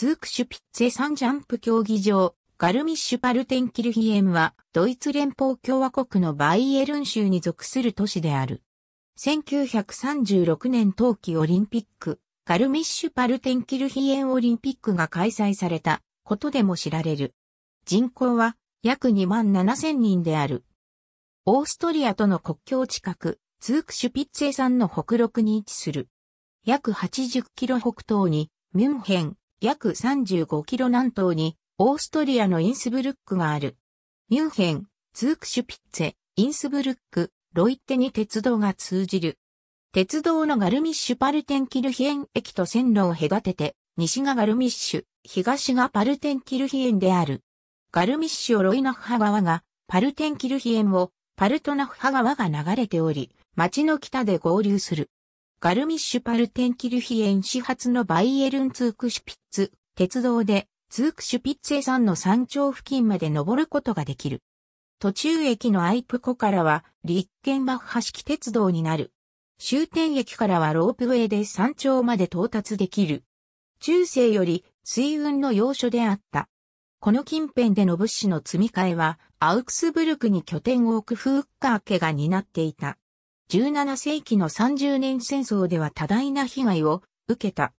ツークシュピッツェ3ジャンプ競技場、ガルミッシュパルテンキルヒエムは、ドイツ連邦共和国のバイエルン州に属する都市である。1936年冬季オリンピック、ガルミッシュパルテンキルヒエンオリンピックが開催されたことでも知られる。人口は約2万7千人である。オーストリアとの国境近く、ツークシュピッツェ3の北麓に位置する。約80キロ北東に、ミュンヘン、約35キロ南東に、オーストリアのインスブルックがある。ミュンヘン、ツークシュピッツェ、インスブルック、ロイッテに鉄道が通じる。鉄道のガルミッシュパルテンキルヒエン駅と線路を隔てて、西がガルミッシュ、東がパルテンキルヒエンである。ガルミッシュをロイナフハ川が、パルテンキルヒエンをパルトナフハ川が流れており、町の北で合流する。ガルミッシュパルテンキルヒエン始発のバイエルンツークシュピッツ、鉄道でツークシュピッツェ山の山頂付近まで登ることができる。途中駅のアイプ湖からは、立憲幕ンバッハ式鉄道になる。終点駅からはロープウェイで山頂まで到達できる。中世より水運の要所であった。この近辺での物資の積み替えは、アウクスブルクに拠点を置くフーッカー家が担っていた。17世紀の30年戦争では多大な被害を受けた。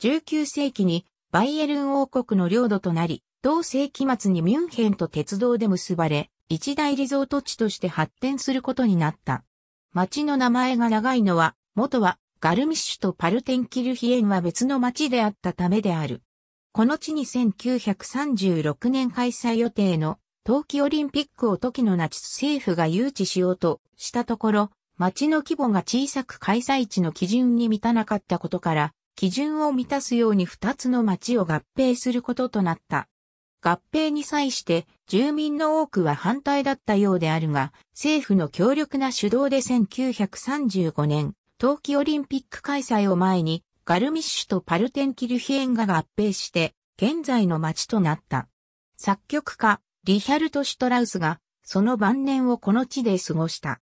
19世紀にバイエルン王国の領土となり、同世紀末にミュンヘンと鉄道で結ばれ、一大リゾート地として発展することになった。町の名前が長いのは、元はガルミッシュとパルテンキルヒエンは別の町であったためである。この地に1936年開催予定の冬季オリンピックを時のナチス政府が誘致しようとしたところ、町の規模が小さく開催地の基準に満たなかったことから、基準を満たすように2つの町を合併することとなった。合併に際して住民の多くは反対だったようであるが、政府の強力な主導で1935年、冬季オリンピック開催を前に、ガルミッシュとパルテンキルヒエンが合併して、現在の町となった。作曲家、リヒャルト・シュトラウスが、その晩年をこの地で過ごした。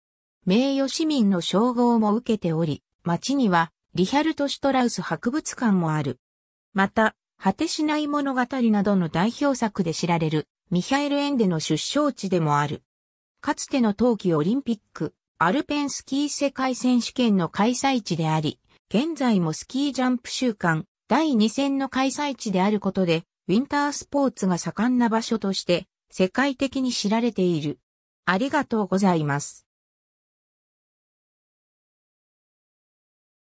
名誉市民の称号も受けており、町にはリヒャルト・シュトラウス博物館もある。また、果てしない物語などの代表作で知られるミヒャエル・エンデの出生地でもある。かつての冬季オリンピック、アルペンスキー世界選手権の開催地であり、現在もスキージャンプ週間第2戦の開催地であることで、ウィンタースポーツが盛んな場所として世界的に知られている。ありがとうございます。